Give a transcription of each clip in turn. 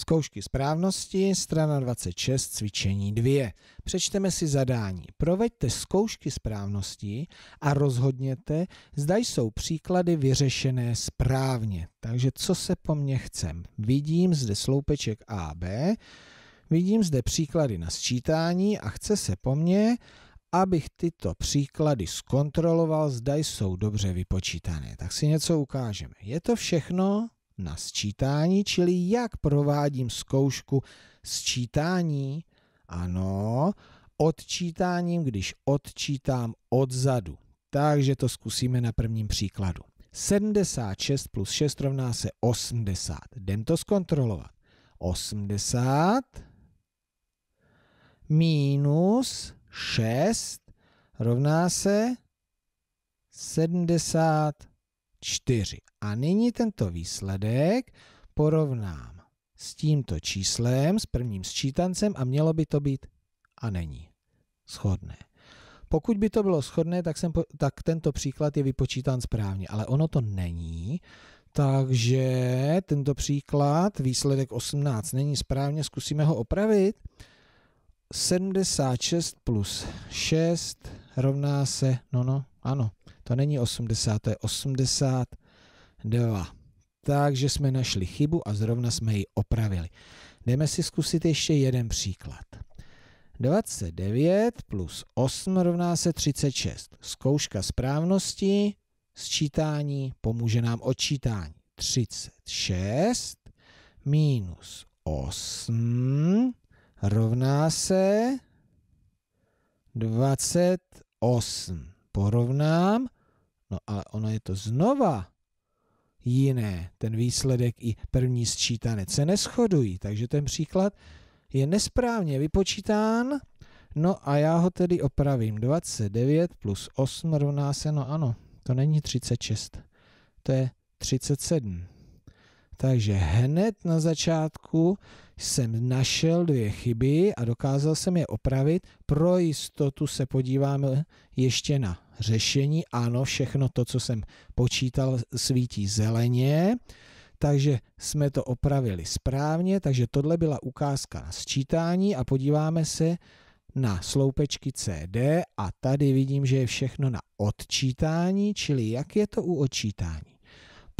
Zkoušky správnosti, strana 26, cvičení 2. Přečteme si zadání. Proveďte zkoušky správnosti a rozhodněte, zda jsou příklady vyřešené správně. Takže co se po mně chcem? Vidím zde sloupeček AB, vidím zde příklady na sčítání a chce se po mně, abych tyto příklady zkontroloval, zda jsou dobře vypočítané. Tak si něco ukážeme. Je to všechno na sčítání, čili jak provádím zkoušku sčítání. Ano, odčítáním, když odčítám odzadu. Takže to zkusíme na prvním příkladu. 76 plus 6 rovná se 80. Jdem to zkontrolovat. 80 minus 6 rovná se 70. 4. A nyní tento výsledek porovnám s tímto číslem, s prvním sčítancem a mělo by to být a není schodné. Pokud by to bylo schodné, tak, jsem, tak tento příklad je vypočítán správně, ale ono to není, takže tento příklad, výsledek 18, není správně, zkusíme ho opravit. 76 plus 6 rovná se, no no, ano, to není 80, to je 82. Takže jsme našli chybu a zrovna jsme ji opravili. Jdeme si zkusit ještě jeden příklad. 29 plus 8 rovná se 36. Zkouška správnosti, sčítání, pomůže nám odčítání. 36 minus 8 rovná se 28. Porovnám No ale ono je to znova jiné. Ten výsledek i první sčítanec se neschodují, takže ten příklad je nesprávně vypočítán. No a já ho tedy opravím. 29 plus 8 rovná se, no ano, to není 36, to je 37. Takže hned na začátku jsem našel dvě chyby a dokázal jsem je opravit. Pro jistotu se podíváme ještě na řešení. Ano, všechno to, co jsem počítal, svítí zeleně. Takže jsme to opravili správně, takže tohle byla ukázka na sčítání a podíváme se na sloupečky CD a tady vidím, že je všechno na odčítání, čili jak je to u odčítání.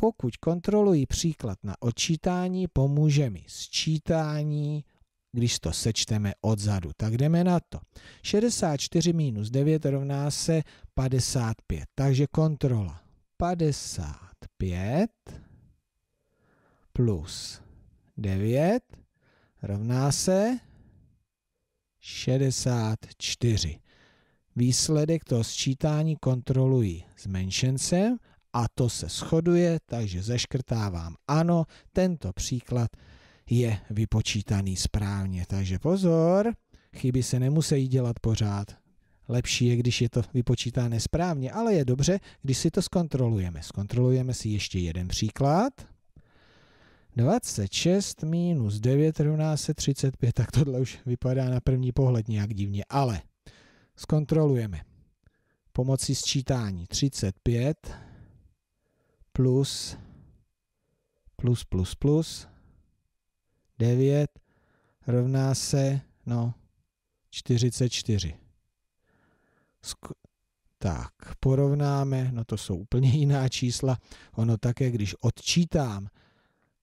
Pokud kontroluji příklad na odčítání, pomůže mi sčítání, když to sečteme odzadu. Tak jdeme na to. 64 minus 9 rovná se 55. Takže kontrola 55 plus 9 rovná se 64. Výsledek toho sčítání kontroluji menšencem, a to se shoduje, takže zeškrtávám ano, tento příklad je vypočítaný správně. Takže pozor, chyby se nemusí dělat pořád. Lepší je, když je to vypočítáno správně, ale je dobře, když si to zkontrolujeme. Zkontrolujeme si ještě jeden příklad. 26 minus 9 rovná se 35, tak tohle už vypadá na první pohled nějak divně, ale zkontrolujeme pomocí sčítání 35 plus plus plus plus 9 rovná se no 44. Sk- tak, porovnáme, no to jsou úplně jiná čísla. Ono také, když odčítám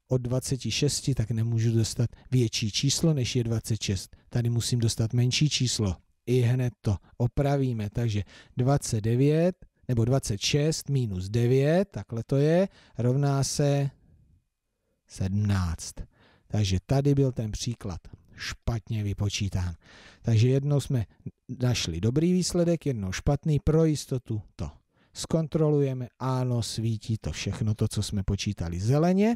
od 26, tak nemůžu dostat větší číslo, než je 26. Tady musím dostat menší číslo. I hned to opravíme. Takže 29 nebo 26 minus 9, takhle to je, rovná se 17. Takže tady byl ten příklad špatně vypočítán. Takže jednou jsme našli dobrý výsledek, jednou špatný, pro jistotu to zkontrolujeme, ano, svítí to všechno, to, co jsme počítali zeleně.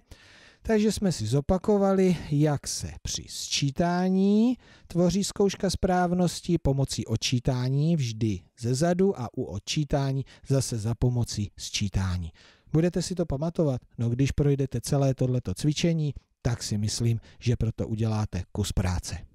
Takže jsme si zopakovali, jak se při sčítání tvoří zkouška správnosti pomocí odčítání vždy ze zadu a u odčítání zase za pomocí sčítání. Budete si to pamatovat? No když projdete celé tohleto cvičení, tak si myslím, že proto uděláte kus práce.